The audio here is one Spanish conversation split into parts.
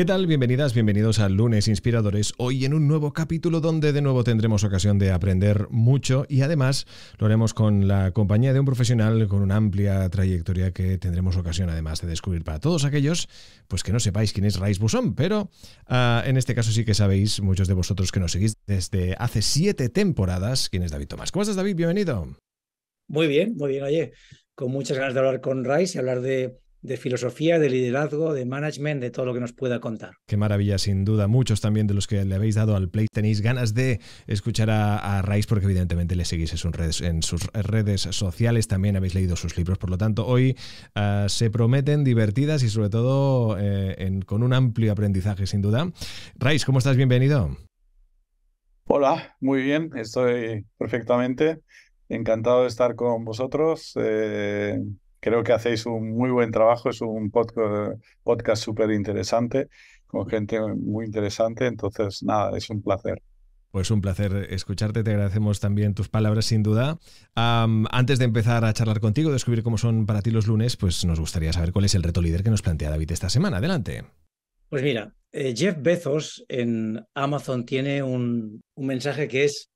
¿Qué tal? Bienvenidas, bienvenidos a Lunes Inspiradores, hoy en un nuevo capítulo donde de nuevo tendremos ocasión de aprender mucho y además lo haremos con la compañía de un profesional con una amplia trayectoria que tendremos ocasión además de descubrir para todos aquellos pues que no sepáis quién es Rice Busón, pero ah, en este caso sí que sabéis muchos de vosotros que nos seguís desde hace siete temporadas quién es David Tomás. ¿Cómo estás David? Bienvenido. Muy bien, muy bien, oye, con muchas ganas de hablar con rice y hablar de de filosofía, de liderazgo, de management, de todo lo que nos pueda contar. Qué maravilla, sin duda. Muchos también de los que le habéis dado al play tenéis ganas de escuchar a, porque evidentemente le seguís en sus, redes, sociales, también habéis leído sus libros. Por lo tanto, hoy ah, se prometen divertidas y sobre todo eh, con un amplio aprendizaje, sin duda. Raiz, ¿cómo estás? Bienvenido. Hola, muy bien, estoy perfectamente. Encantado de estar con vosotros. Eh, Creo que hacéis un muy buen trabajo, es un podcast súper interesante, con gente muy interesante, entonces nada, es un placer. Pues un placer escucharte, te agradecemos también tus palabras sin duda. antes de empezar a charlar contigo, descubrir cómo son para ti los lunes, pues nos gustaría saber cuál es el reto líder que nos plantea David esta semana. Adelante. Pues mira, eh, Jeff Bezos en Amazon tiene un, un, mensaje que es,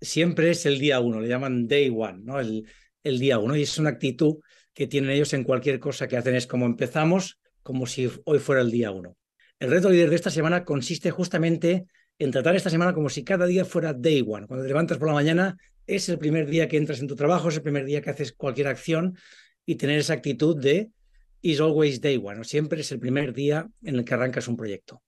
siempre es el día uno, le llaman day one, ¿no? El, el día uno, y es una actitud que tienen ellos en cualquier cosa que hacen es como empezamos, como si hoy fuera el día uno. El reto líder de esta semana consiste justamente en tratar esta semana como si cada día fuera day one. Cuando te levantas por la mañana es el primer día que entras en tu trabajo, es el primer día que haces cualquier acción y tener esa actitud de is always day one, o siempre es el primer día en el que arrancas un proyecto.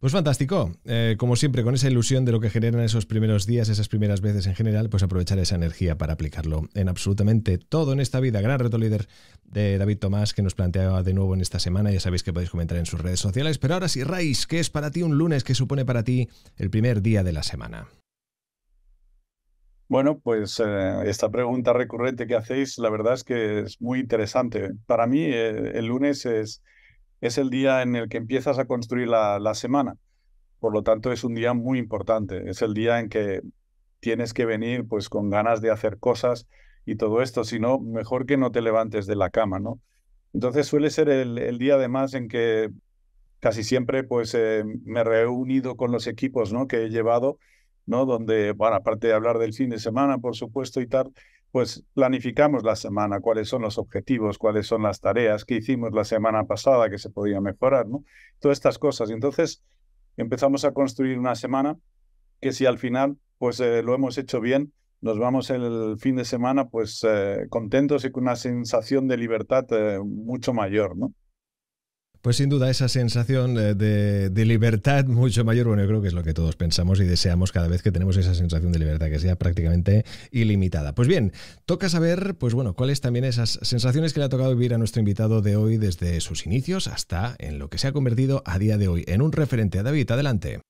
Pues fantástico. Eh, como siempre, con esa ilusión de lo que generan esos primeros días, esas primeras veces en general, pues aprovechar esa energía para aplicarlo en absolutamente todo en esta vida. Gran reto líder de David Tomás que nos planteaba de nuevo en esta semana. Ya sabéis que podéis comentar en sus redes sociales. Pero ahora sí, Raiz, ¿qué es para ti un lunes? ¿Qué supone para ti el primer día de la semana? Bueno, pues eh, esta pregunta recurrente que hacéis, la verdad es que es muy interesante. Para mí, eh, el lunes es es el día en el que empiezas a construir la, semana. Por lo tanto, es un día muy importante. Es el día en que tienes que venir pues con ganas de hacer cosas y todo esto. Si no, mejor que no te levantes de la cama, ¿no? Entonces suele ser el, día además en que casi siempre pues eh, me he reunido con los equipos, ¿no? Que he llevado, ¿no? Donde, bueno, aparte de hablar del fin de semana, por supuesto, y tal, pues planificamos la semana, cuáles son los objetivos, cuáles son las tareas que hicimos la semana pasada que se podía mejorar, ¿no? Todas estas cosas. Y entonces empezamos a construir una semana que si al final pues eh, lo hemos hecho bien, nos vamos el fin de semana pues eh, contentos y con una sensación de libertad eh, mucho mayor, ¿no? Pues sin duda esa sensación eh, de, libertad mucho mayor, bueno, yo creo que es lo que todos pensamos y deseamos cada vez que tenemos esa sensación de libertad, que sea prácticamente ilimitada. Pues bien, toca saber, pues bueno, cuáles también esas sensaciones que le ha tocado vivir a nuestro invitado de hoy desde sus inicios hasta en lo que se ha convertido a día de hoy, en un referente. a David, adelante.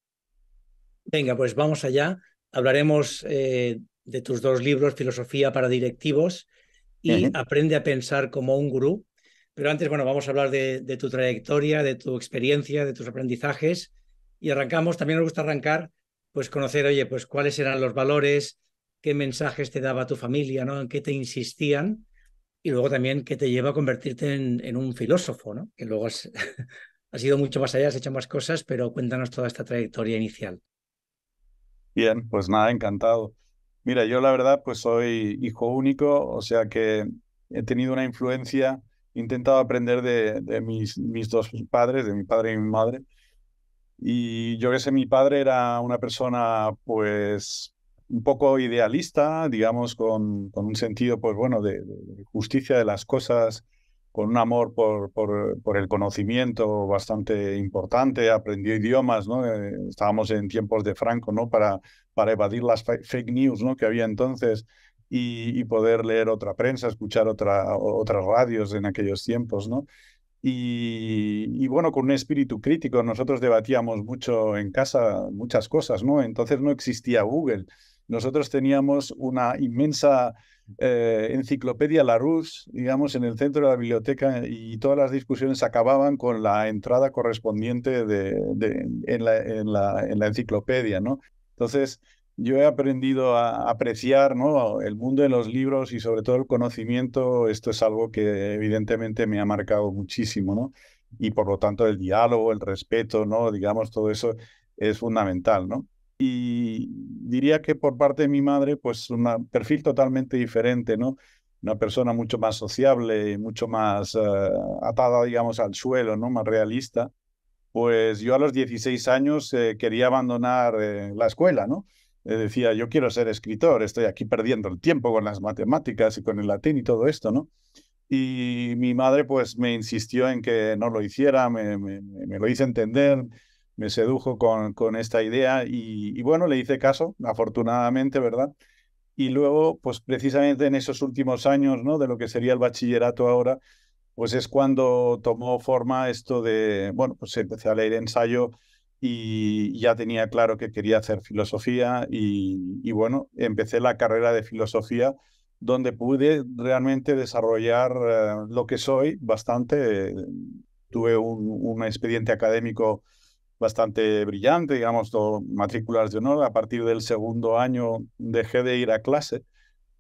Venga, pues vamos allá. Hablaremos eh, de tus dos libros, Filosofía para Directivos y Aprende a Pensar como un Gurú pero antes, bueno, vamos a hablar de, tu trayectoria, de tu experiencia, de tus aprendizajes. Y arrancamos, también nos gusta arrancar, pues conocer, oye, pues cuáles eran los valores, qué mensajes te daba tu familia, ¿no? En qué te insistían. Y luego también qué te lleva a convertirte en, un filósofo, ¿no? Que luego has ido mucho más allá, has hecho más cosas, pero cuéntanos toda esta trayectoria inicial. Bien, pues nada, encantado. Mira, yo la verdad, pues soy hijo único, o sea que he tenido una influencia intentado aprender de, mis, mis dos padres, de mi padre y mi madre. Y yo que sé, mi padre era una persona pues un poco idealista, digamos, con, con un sentido, pues bueno, de, justicia de las cosas, con un amor por, por, por el conocimiento bastante importante, aprendió idiomas, ¿no? Eh, estábamos en tiempos de Franco, ¿no? Para, para evadir las fake news, ¿no? Que había entonces y, poder leer otra prensa, escuchar otra, otras radios en aquellos tiempos, ¿no? Y, bueno, con un espíritu crítico, nosotros debatíamos mucho en casa muchas cosas, ¿no? Entonces no existía Google. Nosotros teníamos una inmensa eh, enciclopedia Larousse, digamos, en el centro de la biblioteca y todas las discusiones acababan con la entrada correspondiente en, la, en, la, en la enciclopedia, ¿no? Entonces, yo he aprendido a apreciar ¿no? el mundo de los libros y sobre todo el conocimiento. Esto es algo que evidentemente me ha marcado muchísimo, ¿no? Y por lo tanto el diálogo, el respeto, ¿no? Digamos, todo eso es fundamental, ¿no? Y diría que por parte de mi madre, pues un perfil totalmente diferente, ¿no? Una persona mucho más sociable, mucho más eh, atada, digamos, al suelo, ¿no? Más realista. Pues yo a los 16 años eh, quería abandonar eh, la escuela, ¿no? decía, yo quiero ser escritor, estoy aquí perdiendo el tiempo con las matemáticas y con el latín y todo esto, ¿no? Y mi madre pues me insistió en que no lo hiciera, me, lo hice entender, me sedujo con, con esta idea y, y, bueno, le hice caso, afortunadamente, ¿verdad? Y luego, pues precisamente en esos últimos años, ¿no? De lo que sería el bachillerato ahora, pues es cuando tomó forma esto de, bueno, pues empecé a leer ensayo y ya tenía claro que quería hacer filosofía y, bueno, empecé la carrera de filosofía donde pude realmente desarrollar eh, lo que soy bastante. Eh, tuve un, un expediente académico bastante brillante, digamos, dos matrículas de honor. A partir del segundo año dejé de ir a clase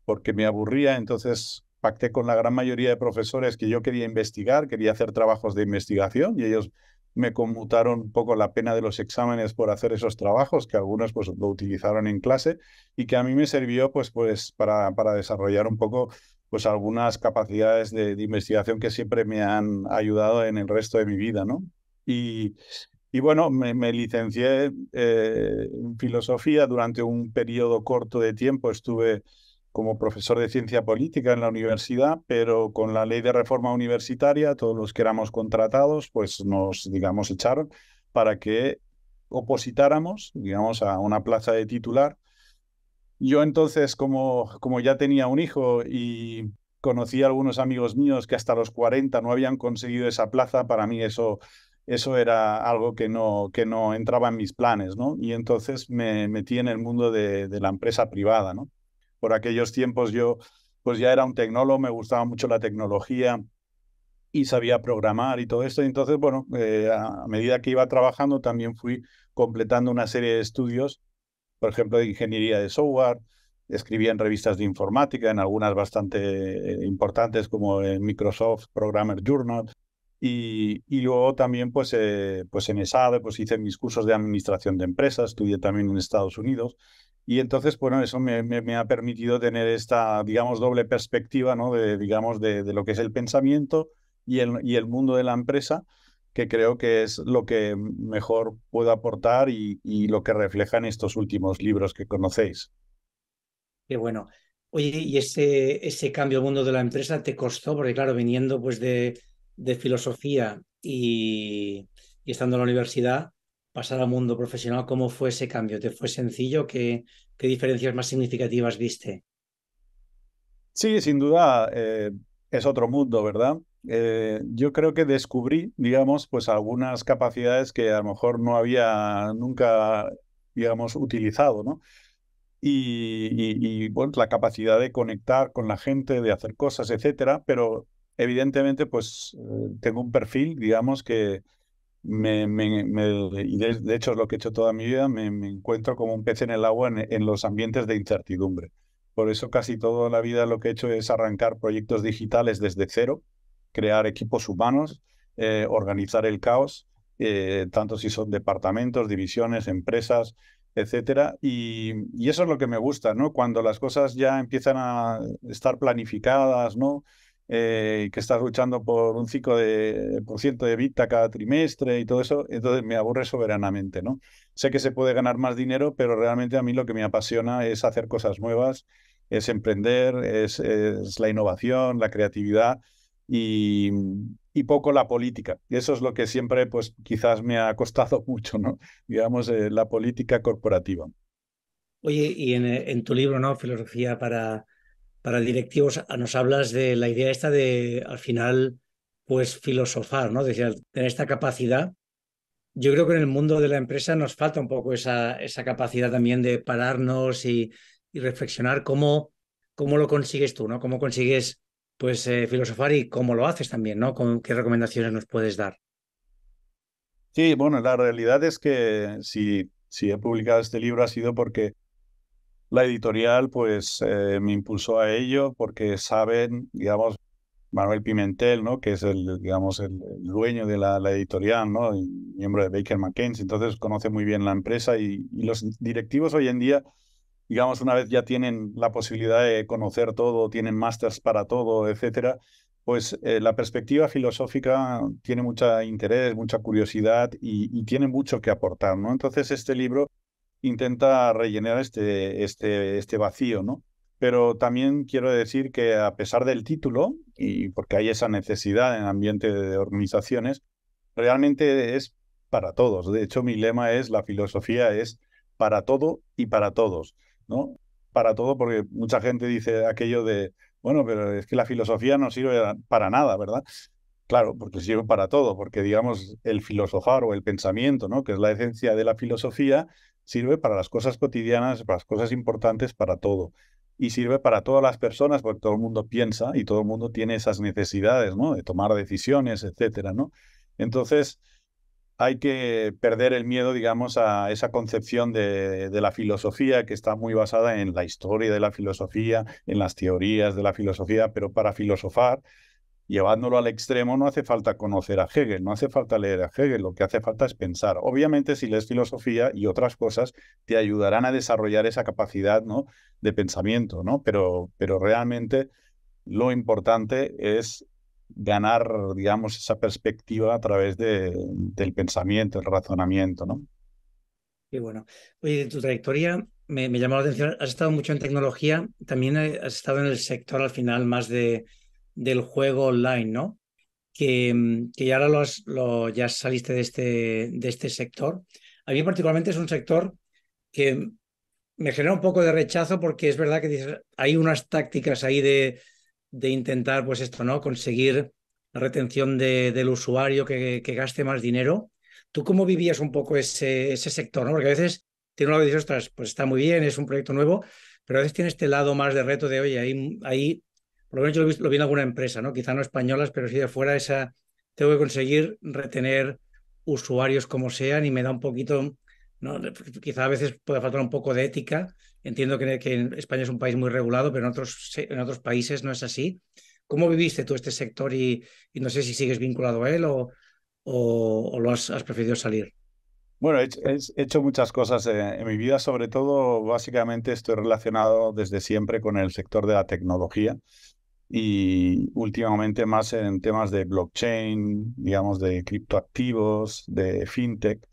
porque me aburría, entonces pacté con la gran mayoría de profesores que yo quería investigar, quería hacer trabajos de investigación y ellos me conmutaron un poco la pena de los exámenes por hacer esos trabajos, que algunos pues lo utilizaron en clase y que a mí me sirvió pues, pues para, para desarrollar un poco pues algunas capacidades de, investigación que siempre me han ayudado en el resto de mi vida, ¿no? Y, bueno, me, licencié eh, en filosofía durante un periodo corto de tiempo, estuve como profesor de ciencia política en la universidad, pero con la ley de reforma universitaria, todos los que éramos contratados, pues nos, digamos, echaron para que opositáramos, digamos, a una plaza de titular. Yo entonces, como, como ya tenía un hijo y conocí a algunos amigos míos que hasta los 40 no habían conseguido esa plaza, para mí eso, eso era algo que no, que no entraba en mis planes, ¿no? Y entonces me metí en el mundo de la empresa privada, ¿no? por aquellos tiempos yo pues ya era un tecnólogo, me gustaba mucho la tecnología y sabía programar y todo esto. entonces, bueno, eh, a medida que iba trabajando también fui completando una serie de estudios, por ejemplo, de ingeniería de software, escribía en revistas de informática, en algunas bastante eh, importantes como en eh, Microsoft Programmer Journal. Y, luego también pues, pues en ESADE pues hice mis cursos de administración de empresas, estudié también en Estados Unidos y entonces, bueno, eso me, ha permitido tener esta, digamos, doble perspectiva, ¿no? De, digamos, de, lo que es el pensamiento y el, y el mundo de la empresa, que creo que es lo que mejor puedo aportar y, lo que reflejan estos últimos libros que conocéis. Qué bueno. Oye, ¿y ese, ese cambio al mundo de la empresa te costó? Porque claro, viniendo pues de, de filosofía y, y estando en la universidad, pasar al mundo profesional, ¿cómo fue ese cambio? ¿Te fue sencillo? ¿Qué, qué diferencias más significativas viste? Sí, sin duda eh, es otro mundo, ¿verdad? Eh, yo creo que descubrí, digamos, pues algunas capacidades que a lo mejor no había nunca, digamos, utilizado, ¿no? Y, bueno, la capacidad de conectar con la gente, de hacer cosas, etcétera, pero evidentemente, pues eh, tengo un perfil, digamos, que, de, hecho es lo que he hecho toda mi vida, me, encuentro como un pez en el agua en, los ambientes de incertidumbre. Por eso casi toda la vida lo que he hecho es arrancar proyectos digitales desde cero, crear equipos humanos, eh, organizar el caos, eh, tanto si son departamentos, divisiones, empresas, etc. Y, y, eso es lo que me gusta, ¿no? Cuando las cosas ya empiezan a estar planificadas, ¿no? Eh, que estás luchando por un 5% de, por ciento de cada trimestre y todo eso, entonces me aburre soberanamente, ¿no? Sé que se puede ganar más dinero, pero realmente a mí lo que me apasiona es hacer cosas nuevas, es emprender, es, la innovación, la creatividad y, poco la política. Y eso es lo que siempre, pues quizás me ha costado mucho, ¿no? Digamos, eh, la política corporativa. Oye, y en, en tu libro, ¿no? Filosofía para, para directivos, nos hablas de la idea esta de al final, pues filosofar, ¿no? Decir, tener esta capacidad. Yo creo que en el mundo de la empresa nos falta un poco esa, esa capacidad también de pararnos y, reflexionar cómo, cómo lo consigues tú, ¿no? Cómo consigues pues eh, filosofar y cómo lo haces también, ¿no? ¿Qué recomendaciones nos puedes dar? Sí, bueno, la realidad es que si, si he publicado este libro ha sido porque la editorial pues eh, me impulsó a ello porque saben, digamos, Manuel Pimentel, ¿no? que es el, digamos, el, dueño de la, editorial, ¿no? miembro de Baker McKenzie, entonces conoce muy bien la empresa y, los directivos hoy en día, digamos, una vez ya tienen la posibilidad de conocer todo, tienen másters para todo, etcétera, pues eh, la perspectiva filosófica tiene mucho interés, mucha curiosidad y, y tiene mucho que aportar, ¿no? Entonces este libro intenta rellenar este, este, este vacío, ¿no? Pero también quiero decir que a pesar del título, y porque hay esa necesidad en ambiente de organizaciones, realmente es para todos. De hecho, mi lema es, la filosofía es para todo y para todos, ¿no? Para todo, porque mucha gente dice aquello de, bueno, pero es que la filosofía no sirve para nada, ¿verdad? Claro, porque sirve para todo, porque digamos, el filosofar o el pensamiento, ¿no? Que es la esencia de la filosofía, sirve para las cosas cotidianas, para las cosas importantes, para todo. Y sirve para todas las personas, porque todo el mundo piensa y todo el mundo tiene esas necesidades, ¿no? De tomar decisiones, etcétera, ¿no? Entonces, hay que perder el miedo, digamos, a esa concepción de, la filosofía que está muy basada en la historia de la filosofía, en las teorías de la filosofía, pero para filosofar llevándolo al extremo, no hace falta conocer a Hegel, no hace falta leer a Hegel, lo que hace falta es pensar. Obviamente, si lees filosofía y otras cosas, te ayudarán a desarrollar esa capacidad ¿no? de pensamiento, ¿no? Pero, pero realmente lo importante es ganar, digamos, esa perspectiva a través del pensamiento, el razonamiento, ¿no? Y bueno. Oye, de tu trayectoria me llamó la atención, has estado mucho en tecnología, también has estado en el sector al final más de, del juego online, ¿no? Que, mm, que ya, ahora lo ya saliste de este, de este sector. A mí particularmente es un sector que me genera un poco de rechazo porque es verdad que hay unas tácticas ahí de, intentar, pues esto, ¿no? Conseguir la retención del usuario que, gaste más dinero. ¿Tú cómo vivías un poco ese, ese sector? ¿no? Porque a veces tiene un lado ostras, pues está muy bien, es un proyecto nuevo, pero a veces tiene este lado más de reto de, oye, ahí, ahí por lo menos yo lo, vi en alguna empresa, ¿no? Quizá no españolas, pero si de fuera, esa, tengo que conseguir retener usuarios como sean y me da un poquito, ¿no? quizá a veces pueda faltar un poco de ética. Entiendo que, en España es un país muy regulado, pero en otros, en otros países no es así. ¿Cómo viviste tú este sector y, no sé si sigues vinculado a él o, o, lo has, preferido salir? Bueno, he, hecho muchas cosas eh, en, mi vida, sobre todo básicamente estoy relacionado desde siempre con el sector de la tecnología y últimamente más en temas de blockchain, digamos, de criptoactivos, de fintech.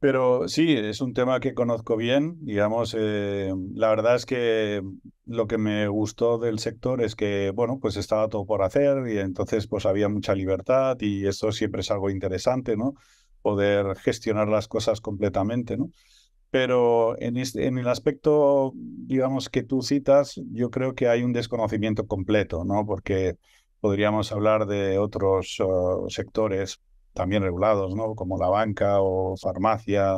Pero sí, es un tema que conozco bien, digamos, eh, la verdad es que lo que me gustó del sector es que, bueno, pues estaba todo por hacer y entonces pues había mucha libertad y eso siempre es algo interesante, ¿no? Poder gestionar las cosas completamente, ¿no? pero en, este, en, el aspecto, digamos, que tú citas, yo creo que hay un desconocimiento completo, ¿no? Porque podríamos hablar de otros oh, sectores también regulados, ¿no? Como la banca o farmacia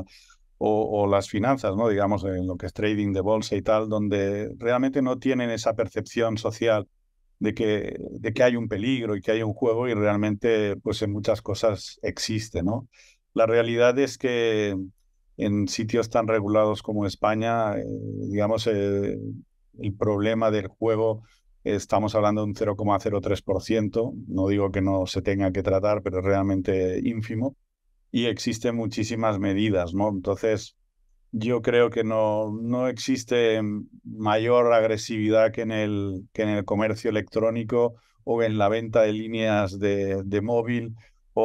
o, o, las finanzas, ¿no? Digamos, en lo que es trading de bolsa y tal, donde realmente no tienen esa percepción social de que, de que hay un peligro y que hay un juego y realmente, pues en muchas cosas existe, ¿no? La realidad es que en sitios tan regulados como España, eh, digamos, eh, el problema del juego, estamos hablando de un 0,03%, no digo que no se tenga que tratar, pero es realmente ínfimo, y existen muchísimas medidas, ¿no? Entonces, yo creo que no, no existe mayor agresividad que en, el, que en el comercio electrónico o en la venta de líneas de, de móvil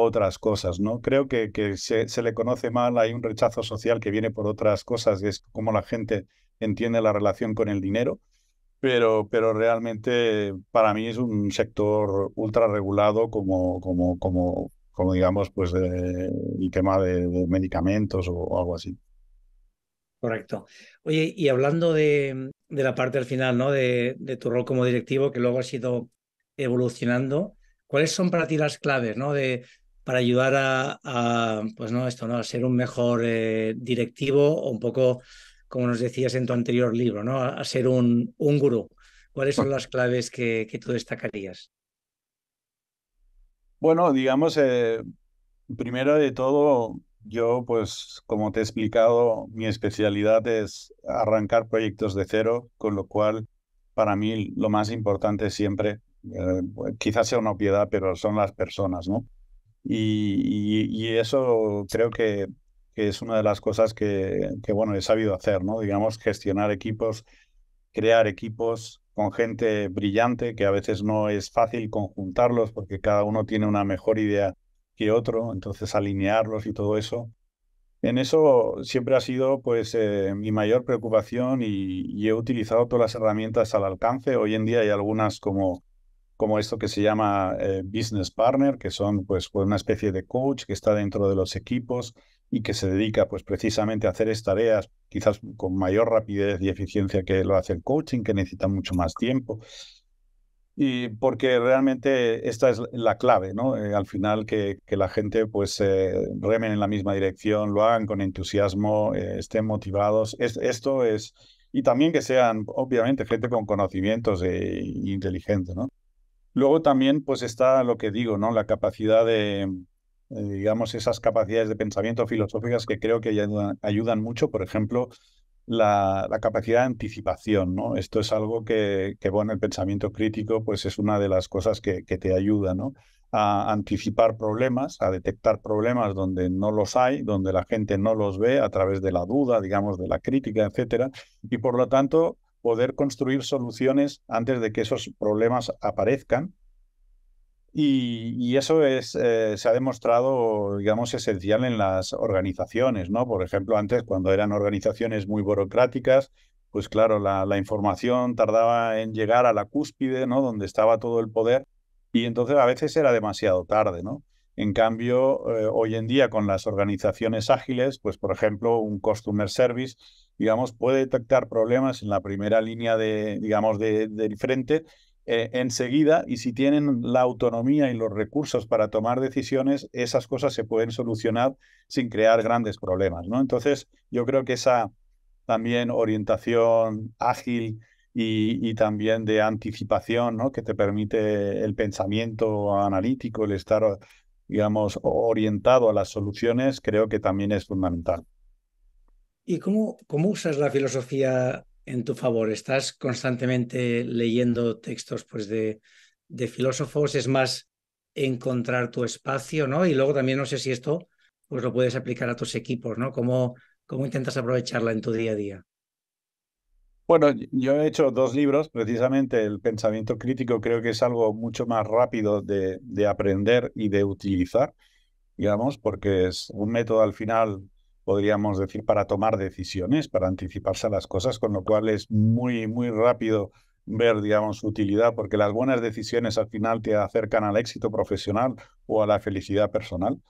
otras cosas, ¿no? Creo que, que se, le conoce mal, hay un rechazo social que viene por otras cosas, es como la gente entiende la relación con el dinero, pero, pero realmente para mí es un sector ultra regulado como, como, como, como digamos, pues eh, el tema de, medicamentos o, algo así. Correcto. Oye, y hablando de, la parte al final, ¿no? De, tu rol como directivo, que luego ha ido evolucionando, ¿cuáles son para ti las claves, ¿no? De, para ayudar a, pues no, esto, ¿no? a ser un mejor eh, directivo o un poco, como nos decías en tu anterior libro, ¿no? a, ser un, un gurú. ¿Cuáles son las claves que, tú destacarías? Bueno, digamos, eh, primero de todo, yo pues como te he explicado, mi especialidad es arrancar proyectos de cero, con lo cual para mí lo más importante siempre, eh, quizás sea una piedad, pero son las personas, ¿no? Y, eso creo que, es una de las cosas que, bueno, he sabido hacer, ¿no? Digamos, gestionar equipos, crear equipos con gente brillante, que a veces no es fácil conjuntarlos porque cada uno tiene una mejor idea que otro, entonces alinearlos y todo eso. En eso siempre ha sido pues eh, mi mayor preocupación y, he utilizado todas las herramientas al alcance. Hoy en día hay algunas como como esto que se llama eh, business partner, que son pues, pues una especie de coach que está dentro de los equipos y que se dedica pues precisamente a hacer estas tareas quizás con mayor rapidez y eficiencia que lo hace el coaching, que necesita mucho más tiempo. Y porque realmente esta es la clave, ¿no? Eh, al final que, que, la gente pues eh, remen en la misma dirección, lo hagan con entusiasmo, estén motivados. esto es... Y también que sean, obviamente, gente con conocimientos e, e inteligente, ¿no? Luego también pues está lo que digo, ¿no? La capacidad de, eh, digamos, esas capacidades de pensamiento filosóficas que creo que ayudan, mucho, por ejemplo, la, capacidad de anticipación, ¿no? Esto es algo que, que, bueno, el pensamiento crítico, pues es una de las cosas que, que, te ayuda, ¿no? A anticipar problemas, a detectar problemas donde no los hay, donde la gente no los ve a través de la duda, digamos, de la crítica, etcétera, y por lo tanto poder construir soluciones antes de que esos problemas aparezcan. Y, eso es, eh, se ha demostrado, digamos, esencial en las organizaciones, ¿no? Por ejemplo, antes cuando eran organizaciones muy burocráticas, pues claro, la, información tardaba en llegar a la cúspide, ¿no? Donde estaba todo el poder y entonces a veces era demasiado tarde, ¿no? En cambio, eh, hoy en día con las organizaciones ágiles, pues por ejemplo, un customer service digamos, puede detectar problemas en la primera línea de, digamos, de, del frente eh, enseguida y si tienen la autonomía y los recursos para tomar decisiones, esas cosas se pueden solucionar sin crear grandes problemas, ¿no? Entonces, yo creo que esa también orientación ágil y, y, también de anticipación, ¿no? que te permite el pensamiento analítico, el estar, digamos, orientado a las soluciones, creo que también es fundamental. ¿Y cómo, cómo usas la filosofía en tu favor? ¿Estás constantemente leyendo textos pues, de, filósofos? ¿Es más encontrar tu espacio? ¿no? Y luego también no sé si esto pues, lo puedes aplicar a tus equipos, ¿no? ¿Cómo, cómo intentas aprovecharla en tu día a día? Bueno, yo he hecho dos libros, precisamente el pensamiento crítico creo que es algo mucho más rápido de, de aprender y de utilizar, digamos, porque es un método al final podríamos decir, para tomar decisiones, para anticiparse a las cosas, con lo cual es muy, muy rápido ver, digamos, su utilidad, porque las buenas decisiones al final te acercan al éxito profesional o a la felicidad personal.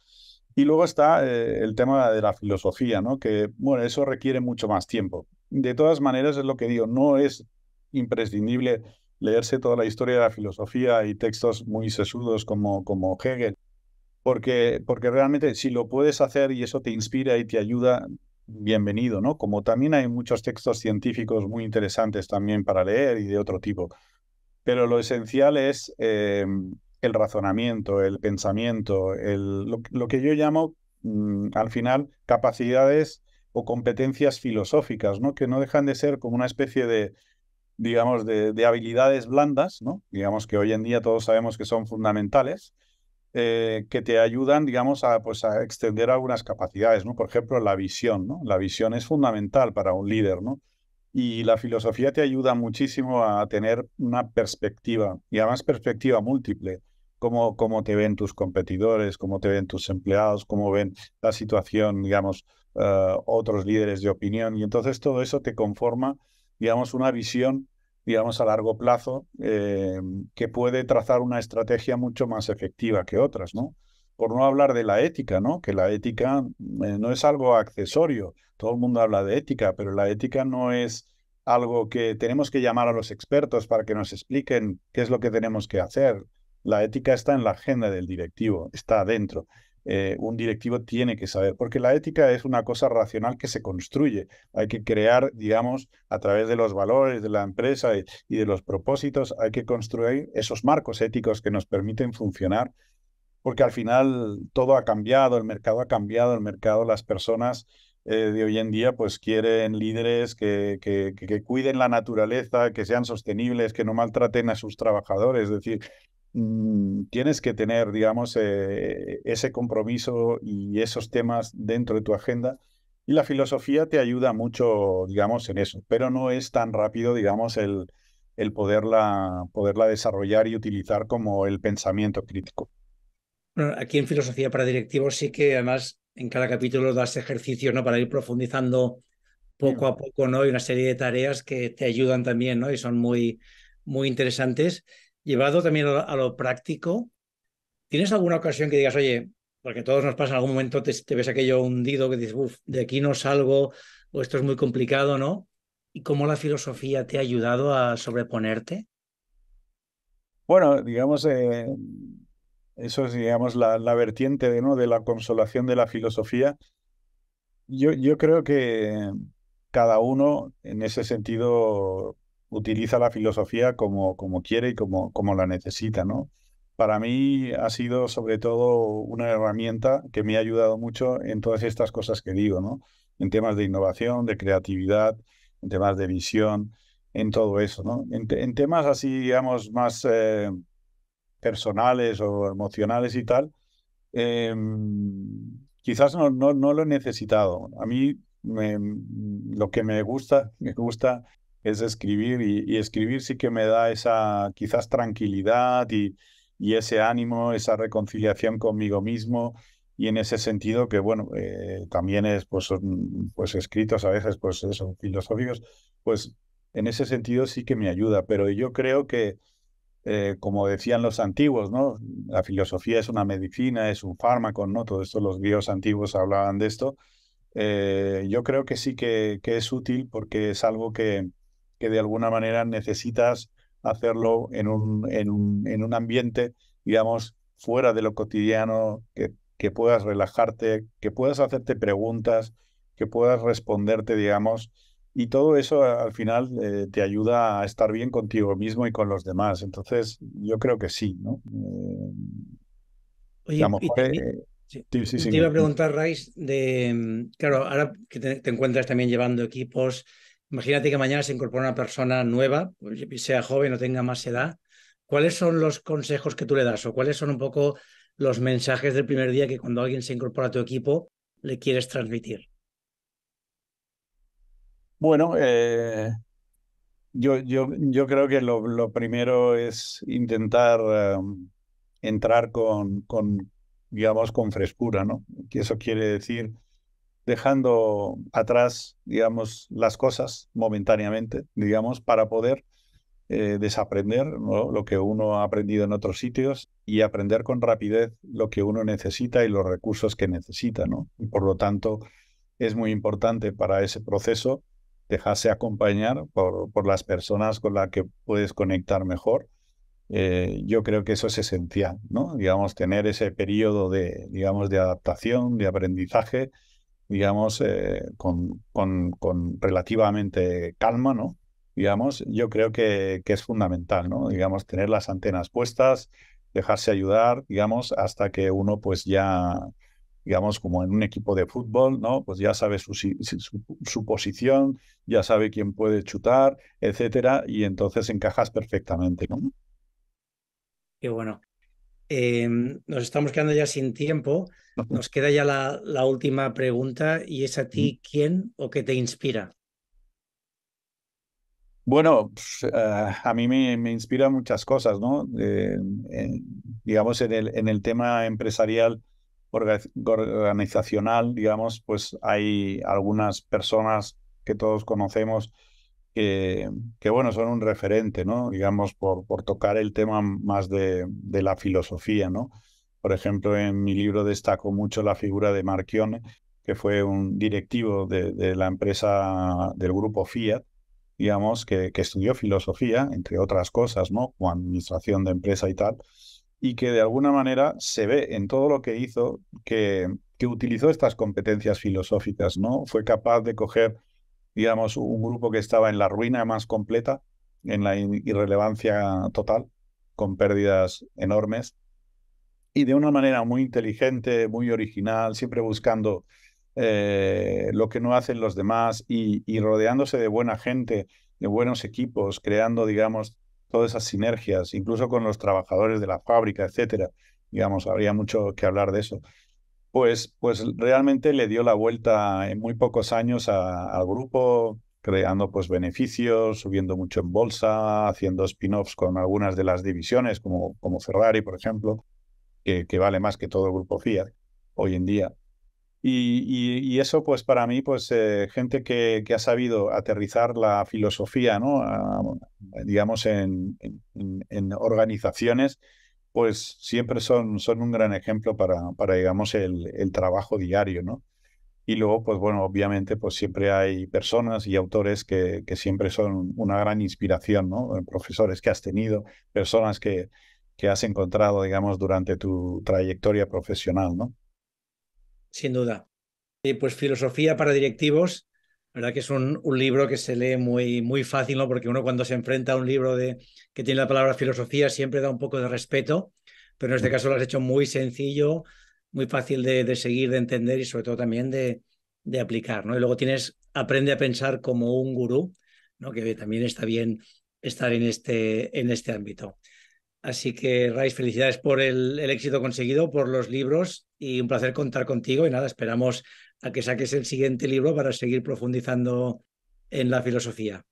Y luego está eh, el tema de la filosofía, ¿no? Que, bueno, eso requiere mucho más tiempo. De todas maneras, es lo que digo, no es imprescindible leerse toda la historia de la filosofía y textos muy sesudos como, como Hegel porque, realmente si lo puedes hacer y eso te inspira y te ayuda, bienvenido, ¿no? Como también hay muchos textos científicos muy interesantes también para leer y de otro tipo. Pero lo esencial es eh, el razonamiento, el pensamiento, lo, que yo llamo mm, al final capacidades o competencias filosóficas, ¿no? Que no dejan de ser como una especie de, digamos, de, de habilidades blandas, ¿no? Digamos que hoy en día todos sabemos que son fundamentales, eh, que te ayudan, digamos, a, pues, a extender algunas capacidades, ¿no? Por ejemplo, la visión, ¿no? La visión es fundamental para un líder, ¿no? Y la filosofía te ayuda muchísimo a tener una perspectiva, y además perspectiva múltiple, cómo, cómo te ven tus competidores, cómo te ven tus empleados, cómo ven la situación, digamos, eh, otros líderes de opinión. Y entonces todo eso te conforma, digamos, una visión digamos, a largo plazo, eh, que puede trazar una estrategia mucho más efectiva que otras, ¿no? Por no hablar de la ética, ¿no? Que la ética eh, no es algo accesorio. Todo el mundo habla de ética, pero la ética no es algo que tenemos que llamar a los expertos para que nos expliquen qué es lo que tenemos que hacer. La ética está en la agenda del directivo, está adentro. Eh, un directivo tiene que saber, porque la ética es una cosa racional que se construye. Hay que crear, digamos, a través de los valores de la empresa y, de los propósitos, hay que construir esos marcos éticos que nos permiten funcionar, porque al final todo ha cambiado, el mercado ha cambiado, el mercado, las personas eh, de hoy en día pues quieren líderes que, que, cuiden la naturaleza, que sean sostenibles, que no maltraten a sus trabajadores. Es decir, Mm, tienes que tener, digamos, eh, ese compromiso y esos temas dentro de tu agenda. Y la filosofía te ayuda mucho, digamos, en eso, pero no es tan rápido, digamos, el, poderla, poderla desarrollar y utilizar como el pensamiento crítico. aquí en Filosofía para Directivos sí que además en cada capítulo das ejercicios ¿no? para ir profundizando poco a poco, ¿no? Y una serie de tareas que te ayudan también, ¿no? Y son muy, muy interesantes llevado también a lo, práctico, ¿tienes alguna ocasión que digas, oye, porque todos nos pasa en algún momento, te, ves aquello hundido, que dices, uff, de aquí no salgo, o esto es muy complicado, ¿no? ¿Y cómo la filosofía te ha ayudado a sobreponerte? Bueno, digamos, eh, eso es, digamos, la, vertiente de, ¿no? de la consolación de la filosofía. Yo, yo creo que cada uno en ese sentido utiliza la filosofía como, como quiere y como, como la necesita, ¿no? Para mí ha sido sobre todo una herramienta que me ha ayudado mucho en todas estas cosas que digo, ¿no? En temas de innovación, de creatividad, en temas de visión, en todo eso, ¿no? En, temas así, digamos, más eh, personales o emocionales y tal, em, quizás no, no, lo he necesitado. A mí lo que me gusta, me gusta es escribir y, escribir sí que me da esa quizás tranquilidad y, y, ese ánimo, esa reconciliación conmigo mismo y en ese sentido que bueno, eh, también es pues, pues escritos a veces pues eso, eh, filosóficos, pues en ese sentido sí que me ayuda, pero yo creo que eh, como decían los antiguos, ¿no? La filosofía es una medicina, es un fármaco, ¿no? Todo esto los griegos antiguos hablaban de esto. yo creo que sí que, que es útil porque es algo que, que de alguna manera necesitas hacerlo en un, en un, en un ambiente, digamos, fuera de lo cotidiano, que, que puedas relajarte, que puedas hacerte preguntas, que puedas responderte, digamos, y todo eso al final eh, te ayuda a estar bien contigo mismo y con los demás. Entonces, yo creo que sí, ¿no? Eh, Oye, eh, te iba a preguntar, Raiz, de, mm, claro, ahora que te encuentras también llevando equipos Imagínate que mañana se incorpora una persona nueva, pues, sea joven o tenga más edad. ¿Cuáles son los consejos que tú le das o cuáles son un poco los mensajes del primer día que cuando alguien se incorpora a tu equipo le quieres transmitir? Bueno, eh, yo, yo, yo, creo que lo, primero es intentar um, entrar con, con, digamos, con frescura, ¿no? Que eso quiere decir dejando atrás, digamos, las cosas momentáneamente, digamos, para poder eh, desaprender lo que uno ha aprendido en otros sitios y aprender con rapidez lo que uno necesita y los recursos que necesita, ¿no? por lo tanto, es muy importante para ese proceso dejarse acompañar por, las personas con las que puedes conectar mejor. Eh, yo creo que eso es esencial, ¿no? Digamos, tener ese periodo de, digamos, de adaptación, de aprendizaje, digamos, eh, con, con, relativamente calma, ¿no? Digamos, yo creo que, que, es fundamental, ¿no? Digamos, tener las antenas puestas, dejarse ayudar, digamos, hasta que uno pues ya, digamos, como en un equipo de fútbol, ¿no? Pues ya sabe su, su, su posición, ya sabe quién puede chutar, etcétera, y entonces encajas perfectamente, ¿no? Qué bueno. Em, nos estamos quedando ya sin tiempo. Nos queda ya la, última pregunta y es a ti quién o qué te inspira. Bueno, pues, eh, a mí me, me inspiran muchas cosas, ¿no? digamos, en el, tema empresarial organizacional, digamos, pues hay algunas personas que todos conocemos que, bueno, son un referente, ¿no? Digamos, por, por tocar el tema más de, la filosofía, ¿no? Por ejemplo, en mi libro destaco mucho la figura de Marchione, que fue un directivo de, la empresa del grupo Fiat, digamos, que, que, estudió filosofía, entre otras cosas, ¿no? Como administración de empresa y tal, y que de alguna manera se ve en todo lo que hizo que, que utilizó estas competencias filosóficas, ¿no? Fue capaz de coger digamos, un grupo que estaba en la ruina más completa, en la irrelevancia total, con pérdidas enormes, y de una manera muy inteligente, muy original, siempre buscando eh, lo que no hacen los demás y, y, rodeándose de buena gente, de buenos equipos, creando, digamos, todas esas sinergias, incluso con los trabajadores de la fábrica, etcétera. Digamos, habría mucho que hablar de eso. Pues, pues, realmente le dio la vuelta en muy pocos años al grupo, creando pues beneficios, subiendo mucho en bolsa, haciendo spin-offs con algunas de las divisiones, como, como Ferrari, por ejemplo, que, vale más que todo el grupo Fiat hoy en día. Y, eso, pues para mí, pues eh, gente que, ha sabido aterrizar la filosofía, ¿no? Ah, digamos, en, en organizaciones pues siempre son, son un gran ejemplo para, para digamos, el, trabajo diario, ¿no? Y luego, pues bueno, obviamente, pues siempre hay personas y autores que, que siempre son una gran inspiración, ¿no? Eh, profesores que has tenido, personas que, que has encontrado, digamos, durante tu trayectoria profesional, ¿no? Sin duda. Y pues filosofía para directivos verdad que es un, libro que se lee muy, muy fácil, ¿no? Porque uno cuando se enfrenta a un libro de, que tiene la palabra filosofía siempre da un poco de respeto, pero en este mm. caso lo has hecho muy sencillo, muy fácil de, seguir, de entender y sobre todo también de, de, aplicar, ¿no? Y luego tienes Aprende a pensar como un gurú, ¿no? Que también está bien estar en este, en este ámbito. Así que, Raiz, felicidades por el, el éxito conseguido, por los libros y un placer contar contigo. Y nada, esperamos a que saques el siguiente libro para seguir profundizando en la filosofía.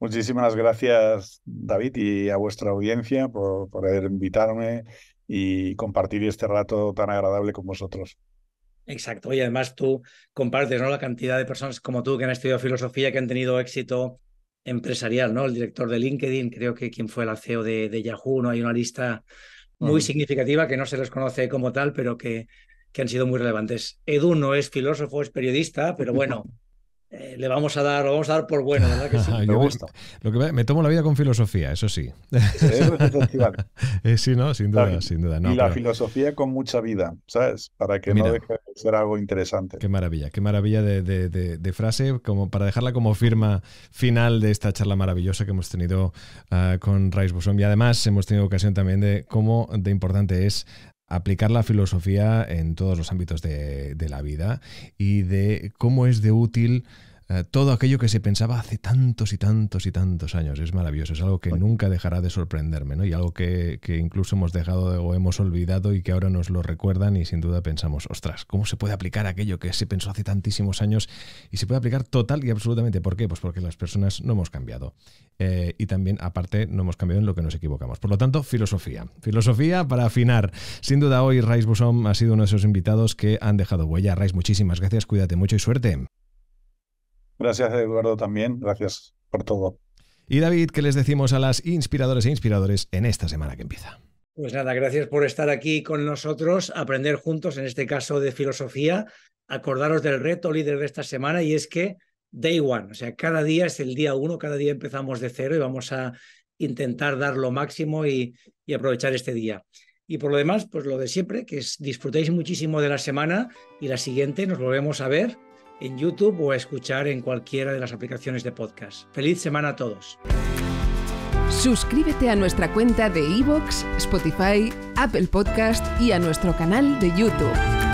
Muchísimas gracias, David, y a vuestra audiencia por, por invitarme y compartir este rato tan agradable con vosotros. Exacto, y además tú compartes ¿no? la cantidad de personas como tú que han estudiado filosofía, que han tenido éxito empresarial, ¿no? El director de LinkedIn, creo que quien fue el CEO de, Yahoo, ¿no? Hay una lista muy significativa que no se les conoce como tal, pero que que han sido muy relevantes. Edu no es filósofo, es periodista, pero bueno. Eh, le vamos a dar, lo vamos a dar por bueno, ¿verdad que sí? Ah, me gusta. lo que me tomo la vida con filosofía, eso sí. sí, eh, no, sin duda, sin duda. y la filosofía con mucha vida, ¿sabes? Para que no deje de ser algo interesante. Qué maravilla, qué maravilla de, frase, como para dejarla como firma final de esta charla maravillosa que hemos tenido ah, con Rice Boson. Y además hemos tenido ocasión también de cómo de importante es aplicar la filosofía en todos los ámbitos de, la vida y de cómo es de útil eh, todo aquello que se pensaba hace tantos y tantos y tantos años. Es maravilloso, es algo que nunca dejará de sorprenderme, ¿no? Y algo que, incluso hemos dejado o hemos olvidado y que ahora nos lo recuerdan y sin duda pensamos, ostras, ¿cómo se puede aplicar aquello que se pensó hace tantísimos años? Y se puede aplicar total y absolutamente. ¿Por qué? Pues porque las personas no hemos cambiado. Eh, y también, aparte, no hemos cambiado en lo que nos equivocamos. Por lo tanto, filosofía. Filosofía para afinar. Sin duda, hoy Rais Busom ha sido uno de esos invitados que han dejado huella. Rice, muchísimas gracias, cuídate mucho y suerte. Gracias, Eduardo, también. Gracias por todo. Y David, ¿qué les decimos a las inspiradoras e inspiradores en esta semana que empieza? Pues nada, gracias por estar aquí con nosotros, aprender juntos, en este caso de filosofía, acordaros del reto líder de esta semana y es que day one, o sea, cada día es el día uno, cada día empezamos de cero y vamos a intentar dar lo máximo y, aprovechar este día. Y por lo demás, pues lo de siempre, que es disfrutéis muchísimo de la semana y la siguiente nos volvemos a ver en YouTube o a escuchar en cualquiera de las aplicaciones de podcast. Feliz semana a todos. Suscríbete a nuestra cuenta de iVoox, Spotify, Apple Podcast y a nuestro canal de YouTube.